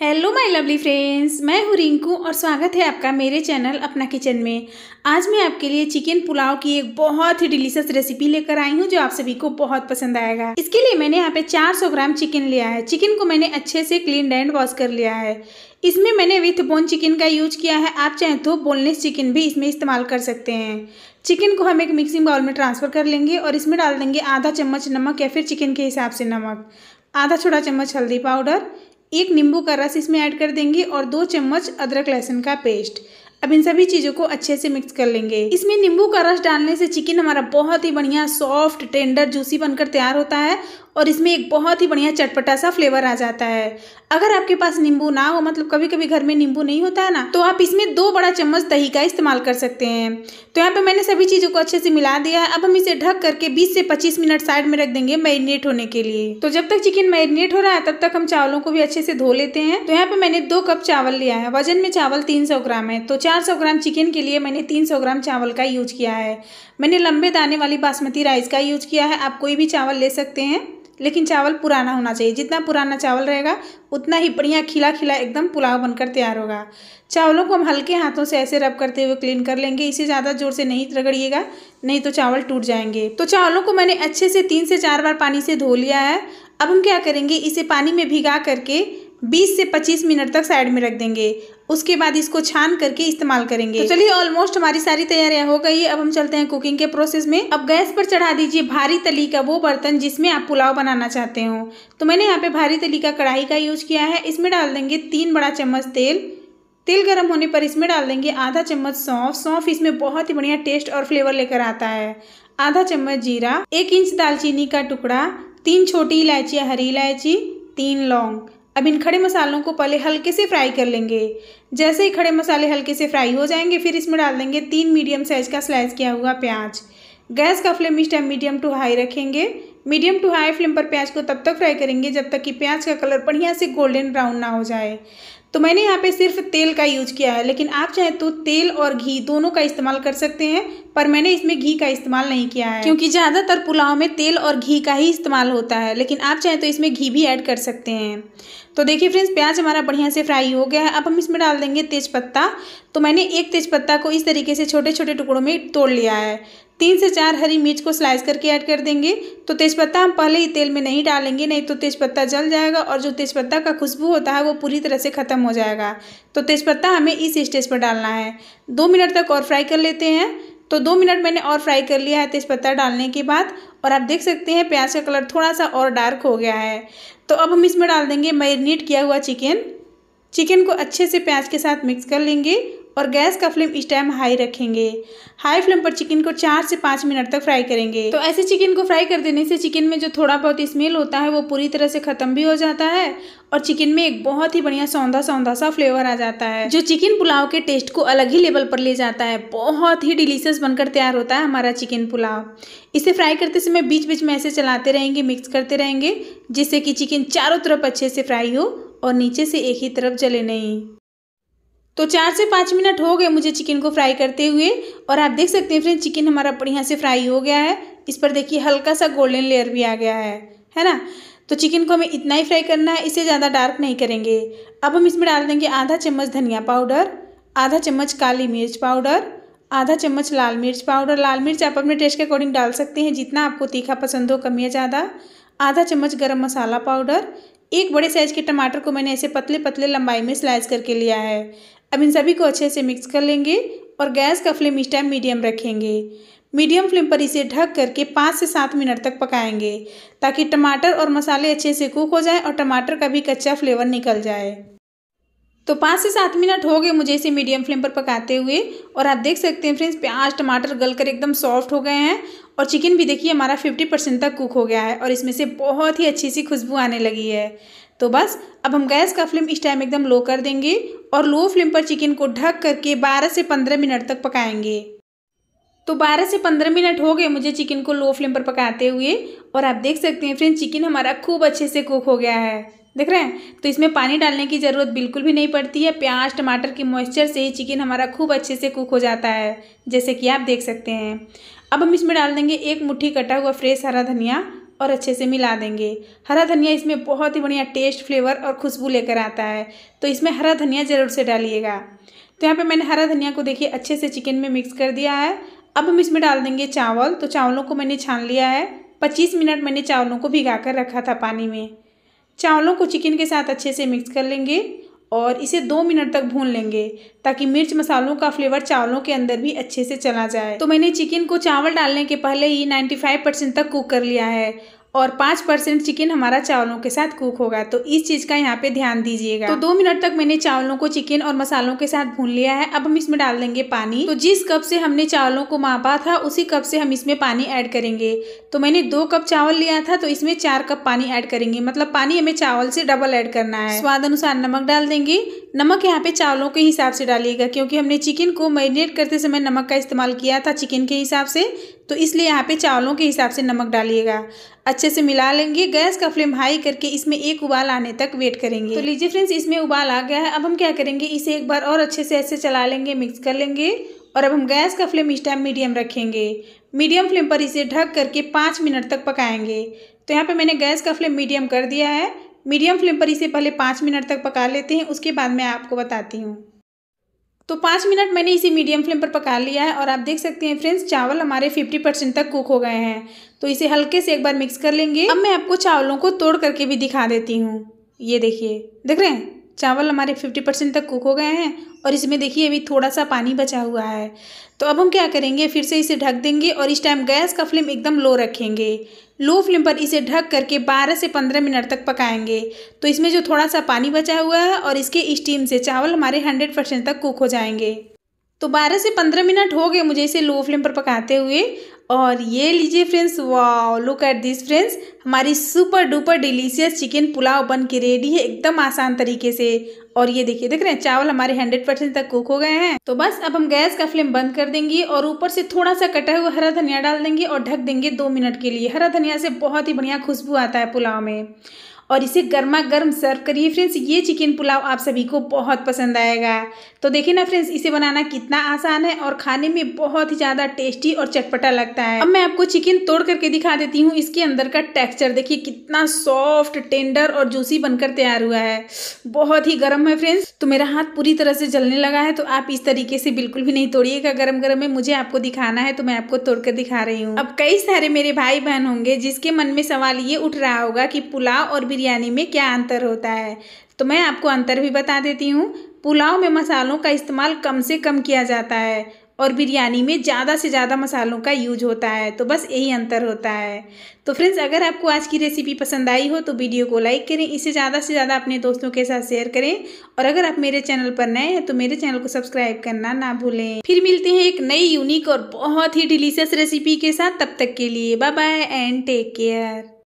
hello my lovely friends मैं हूँ रिंकू और स्वागत है आपका मेरे चैनल अपना किचन में आज मैं आपके लिए चिकन पुलाव की एक बहुत ही डिलीशियस रेसिपी लेकर आई हूँ जो आप सभी को बहुत पसंद आएगा इसके लिए मैंने यहाँ पे 400 ग्राम चिकन लिया है चिकन को मैंने अच्छे से क्लीन एंड वॉश कर लिया है इसमें मैंने विथ बोन चिकन का यूज किया है आप चाहें तो बोनलेस चिकन भी इसमें इस्तेमाल कर सकते हैं चिकन को हम एक मिक्सिंग बाउल में ट्रांसफ़र कर लेंगे और इसमें डाल देंगे आधा चम्मच नमक या फिर चिकन के हिसाब से नमक आधा छोटा चम्मच हल्दी पाउडर एक नींबू का रस इसमें ऐड कर देंगे और दो चम्मच अदरक लहसुन का पेस्ट अब इन सभी चीज़ों को अच्छे से मिक्स कर लेंगे इसमें नींबू का रस डालने से चिकन हमारा बहुत ही बढ़िया सॉफ्ट टेंडर जूसी बनकर तैयार होता है और इसमें एक बहुत ही बढ़िया चटपटा सा फ्लेवर आ जाता है अगर आपके पास नींबू ना हो मतलब कभी कभी घर में नींबू नहीं होता है ना तो आप इसमें दो बड़ा चम्मच दही का इस्तेमाल कर सकते हैं तो यहाँ पे मैंने सभी चीज़ों को अच्छे से मिला दिया है अब हम इसे ढक करके 20 से 25 मिनट साइड में रख देंगे मैरिनेट होने के लिए तो जब तक चिकन मैरिनेट हो रहा है तब तक हम चावलों को भी अच्छे से धो लेते हैं तो यहाँ पे मैंने दो कप चावल लिया है वजन में चावल तीन ग्राम है तो चार ग्राम चिकन के लिए मैंने तीन ग्राम चावल का यूज किया है मैंने लंबे दाने वाली बासमती राइस का यूज किया है आप कोई भी चावल ले सकते हैं लेकिन चावल पुराना होना चाहिए जितना पुराना चावल रहेगा उतना ही बढ़िया खिला खिला एकदम पुलाव बनकर तैयार होगा चावलों को हम हल्के हाथों से ऐसे रब करते हुए क्लीन कर लेंगे इसे ज़्यादा ज़ोर से नहीं रगड़िएगा नहीं तो चावल टूट जाएंगे तो चावलों को मैंने अच्छे से तीन से चार बार पानी से धो लिया है अब हम क्या करेंगे इसे पानी में भिगा करके बीस से पच्चीस मिनट तक साइड में रख देंगे उसके बाद इसको छान करके इस्तेमाल करेंगे तो चलिए ऑलमोस्ट हमारी सारी तैयारियां हो गई अब हम चलते हैं कुकिंग के प्रोसेस में अब गैस पर चढ़ा दीजिए भारी तली का वो बर्तन जिसमें आप पुलाव बनाना चाहते हो तो मैंने यहाँ पे भारी तली का कढ़ाई का यूज किया है इसमें डाल देंगे तीन बड़ा चम्मच तेल तेल गर्म होने पर इसमें डाल देंगे आधा चम्मच सौंफ सौंफ इसमें बहुत ही बढ़िया टेस्ट और फ्लेवर लेकर आता है आधा चम्मच जीरा एक इंच दालचीनी का टुकड़ा तीन छोटी इलायची हरी इलायची तीन लौंग अब इन खड़े मसालों को पहले हल्के से फ्राई कर लेंगे जैसे ही खड़े मसाले हल्के से फ्राई हो जाएंगे फिर इसमें डाल देंगे तीन मीडियम साइज़ का स्लाइस किया हुआ प्याज गैस का फ्लेम इस टाइम मीडियम टू हाई रखेंगे मीडियम टू हाई फ्लेम पर प्याज को तब तक फ्राई करेंगे जब तक कि प्याज का कलर बढ़िया से गोल्डन ब्राउन ना हो जाए तो मैंने यहाँ पे सिर्फ तेल का यूज किया है लेकिन आप चाहें तो तेल और घी दोनों का इस्तेमाल कर सकते हैं पर मैंने इसमें घी का इस्तेमाल नहीं किया है क्योंकि ज़्यादातर पुलाव में तेल और घी का ही इस्तेमाल होता है लेकिन आप चाहें तो इसमें घी भी ऐड कर सकते हैं तो देखिए फ्रेंड्स प्याज हमारा बढ़िया से फ्राई हो गया है अब हम इसमें डाल देंगे तेज़पत्ता तो मैंने एक तेज़पत्ता को इस तरीके से छोटे छोटे टुकड़ों में तोड़ लिया है तीन से चार हरी मिर्च को स्लाइस करके ऐड कर देंगे तो तेज़पत्ता हम पहले ही तेल में नहीं डालेंगे नहीं तो तेज़पत्ता जल जाएगा और जो तेज़पत्ता का खुशबू होता है वो पूरी तरह से ख़त्म हो जाएगा तो तेज़पत्ता हमें इस स्टेज पर डालना है दो मिनट तक और फ्राई कर लेते हैं तो दो मिनट मैंने और फ्राई कर लिया है तेज़पत्ता डालने के बाद और आप देख सकते हैं प्याज का कलर थोड़ा सा और डार्क हो गया है तो अब हम इसमें डाल देंगे मैरिनेट किया हुआ चिकन चिकन को अच्छे से प्याज के साथ मिक्स कर लेंगे और गैस का फ्लेम इस टाइम हाई रखेंगे हाई फ्लेम पर चिकन को चार से पाँच मिनट तक फ्राई करेंगे तो ऐसे चिकन को फ्राई कर देने से चिकन में जो थोड़ा बहुत स्मेल होता है वो पूरी तरह से ख़त्म भी हो जाता है और चिकन में एक बहुत ही बढ़िया सौंधा सौंधा सा फ्लेवर आ जाता है जो चिकन पुलाव के टेस्ट को अलग ही लेवल पर ले जाता है बहुत ही डिलीशियस बनकर तैयार होता है हमारा चिकन पुलाव इसे फ्राई करते समय बीच बीच में ऐसे चलाते रहेंगे मिक्स करते रहेंगे जिससे कि चिकन चारों तरफ अच्छे से फ्राई हो और नीचे से एक ही तरफ जले नहीं तो चार से पाँच मिनट हो गए मुझे चिकन को फ्राई करते हुए और आप देख सकते हैं फ्रेंड चिकन हमारा बढ़िया से फ्राई हो गया है इस पर देखिए हल्का सा गोल्डन लेयर भी आ गया है है ना तो चिकन को हमें इतना ही फ्राई करना है इसे ज़्यादा डार्क नहीं करेंगे अब हम इसमें डाल देंगे आधा चम्मच धनिया पाउडर आधा चम्मच काली मिर्च पाउडर आधा चम्मच लाल मिर्च पाउडर लाल मिर्च आप अपने टेस्ट के अकॉर्डिंग डाल सकते हैं जितना आपको तीखा पसंद हो कम या ज़्यादा आधा चम्मच गरम मसाला पाउडर एक बड़े साइज के टमाटर को मैंने ऐसे पतले पतले लंबाई में स्लाइस करके लिया है अब इन सभी को अच्छे से मिक्स कर लेंगे और गैस का फ्लेम इस टाइम मीडियम रखेंगे मीडियम फ्लेम पर इसे ढक करके पाँच से सात मिनट तक पकाएंगे ताकि टमाटर और मसाले अच्छे से कुक हो जाए और टमाटर का भी कच्चा फ्लेवर निकल जाए तो पाँच से सात मिनट हो गए मुझे इसे मीडियम फ्लेम पर पकाते हुए और आप देख सकते हैं फ्रेंड्स प्याज टमाटर गल कर एकदम सॉफ्ट हो गए हैं और चिकन भी देखिए हमारा फिफ्टी परसेंट तक कुक हो गया है और इसमें से बहुत ही अच्छी सी खुशबू आने लगी है तो बस अब हम गैस का फ्लेम इस टाइम एकदम लो कर देंगे और लो फ्लेम पर चिकन को ढक करके बारह से पंद्रह मिनट तक पकाएँगे तो 12 से 15 मिनट हो गए मुझे चिकन को लो फ्लेम पर पकाते हुए और आप देख सकते हैं फ्रेंड्स चिकन हमारा खूब अच्छे से कुक हो गया है देख रहे हैं तो इसमें पानी डालने की ज़रूरत बिल्कुल भी नहीं पड़ती है प्याज टमाटर की मॉइस्चर से ही चिकन हमारा खूब अच्छे से कुक हो जाता है जैसे कि आप देख सकते हैं अब हम इसमें डाल देंगे एक मुट्ठी कटा हुआ फ्रेश हरा धनिया और अच्छे से मिला देंगे हरा धनिया इसमें बहुत ही बढ़िया टेस्ट फ्लेवर और खुशबू लेकर आता है तो इसमें हरा धनिया ज़रूर से डालिएगा तो यहाँ पे मैंने हरा धनिया को देखिए अच्छे से चिकन में मिक्स कर दिया है अब हम इसमें डाल देंगे चावल तो चावलों को मैंने छान लिया है पच्चीस मिनट मैंने चावलों को भिगा कर रखा था पानी में चावलों को चिकन के साथ अच्छे से मिक्स कर लेंगे और इसे दो मिनट तक भून लेंगे ताकि मिर्च मसालों का फ्लेवर चावलों के अंदर भी अच्छे से चला जाए तो मैंने चिकन को चावल डालने के पहले ही 95 परसेंट तक कुक कर लिया है और पाँच परसेंट चिकन हमारा चावलों के साथ कुक होगा तो इस चीज़ का यहाँ पे ध्यान दीजिएगा तो दो मिनट तक मैंने चावलों को चिकन और मसालों के साथ भून लिया है अब हम इसमें डाल देंगे पानी तो जिस कप से हमने चावलों को मापा था उसी कप से हम इसमें पानी ऐड करेंगे तो मैंने दो कप चावल लिया था तो इसमें चार कप पानी ऐड करेंगे मतलब पानी हमें चावल से डबल ऐड करना है स्वाद अनुसार नमक डाल देंगे नमक यहाँ पे चावलों के हिसाब से डालिएगा क्योंकि हमने चिकन को मैरिनेट करते समय नमक का इस्तेमाल किया था चिकन के हिसाब से तो इसलिए यहाँ पे चावलों के हिसाब से नमक डालिएगा अच्छे से मिला लेंगे गैस का फ्लेम हाई करके इसमें एक उबाल आने तक वेट करेंगे तो लीजिए फ्रेंड्स इसमें उबाल आ गया है अब हम क्या करेंगे इसे एक बार और अच्छे से ऐसे चला लेंगे मिक्स कर लेंगे और अब हम गैस का फ्लेम इस टाइम मीडियम रखेंगे मीडियम फ्लेम पर इसे ढक करके पाँच मिनट तक पकाएंगे तो यहाँ पे मैंने गैस का फ्लेम मीडियम कर दिया है मीडियम फ्लेम पर इसे पहले पाँच मिनट तक पका लेते हैं उसके बाद मैं आपको बताती हूँ तो पाँच मिनट मैंने इसे मीडियम फ्लेम पर पका लिया है और आप देख सकते हैं फ्रेंड्स चावल हमारे फिफ्टी परसेंट तक कुक हो गए हैं तो इसे हल्के से एक बार मिक्स कर लेंगे अब मैं आपको चावलों को तोड़ करके भी दिखा देती हूँ ये देखिए देख रहे हैं चावल हमारे फिफ्टी परसेंट तक कुक हो गए हैं और इसमें देखिए अभी थोड़ा सा पानी बचा हुआ है तो अब हम क्या करेंगे फिर से इसे ढक देंगे और इस टाइम गैस का फ्लेम एकदम लो रखेंगे लो फ्लेम पर इसे ढक करके 12 से 15 मिनट तक पकाएंगे तो इसमें जो थोड़ा सा पानी बचा हुआ है और इसके स्टीम से चावल हमारे 100 परसेंट तक कुक हो जाएंगे तो 12 से 15 मिनट हो गए मुझे इसे लो फ्लेम पर पकाते हुए और ये लीजिए friends wow look at this friends हमारी super duper delicious chicken pulao बन के रेडी है एकदम आसान तरीके से और ये देखिए देख रहे हैं चावल हमारे हंड्रेड परसेंट तक कुक हो गए हैं तो बस अब हम गैस का फ्लेम बंद कर देंगे और ऊपर से थोड़ा सा कटा हुआ हरा धनिया डाल देंगे और ढक देंगे दो मिनट के लिए हरा धनिया से बहुत ही बढ़िया खुशबू आता है पुलाव में और इसे गर्मा गर्म सर्व करिए फ्रेंड्स ये चिकन पुलाव आप सभी को बहुत पसंद आएगा तो देखिए ना फ्रेंड्स इसे बनाना कितना आसान है और खाने में बहुत ही ज़्यादा टेस्टी और चटपटा लगता है अब मैं आपको चिकन तोड़ करके दिखा देती हूँ इसके अंदर का टेक्स्चर देखिए कितना सॉफ्ट टेंडर और जूसी बनकर तैयार हुआ है बहुत ही गर्म है फ्रेंड्स तो मेरा हाथ पूरी तरह से जलने लगा है तो आप इस तरीके से बिल्कुल भी नहीं तोड़िएगा गर्म गर्म है मुझे आपको दिखाना है तो मैं आपको तोड़ कर दिखा रही हूँ अब कई सारे मेरे भाई बहन होंगे जिसके मन में सवाल ये उठ रहा होगा कि पुलाव और बिरयानी में क्या अंतर होता है तो मैं आपको अंतर भी बता देती हूँ पुलाव में मसालों का इस्तेमाल कम से कम किया जाता है और बिरयानी में ज़्यादा से ज़्यादा मसालों का यूज होता है तो बस यही अंतर होता है तो फ्रेंड्स अगर आपको आज की रेसिपी पसंद आई हो तो वीडियो को लाइक करें इसे ज़्यादा से ज़्यादा अपने दोस्तों के साथ शेयर करें और अगर आप मेरे चैनल पर नए हैं तो मेरे चैनल को सब्सक्राइब करना ना भूलें फिर मिलते हैं एक नई यूनिक और बहुत ही डिलीशियस रेसिपी के साथ तब तक के लिए bye bye and take care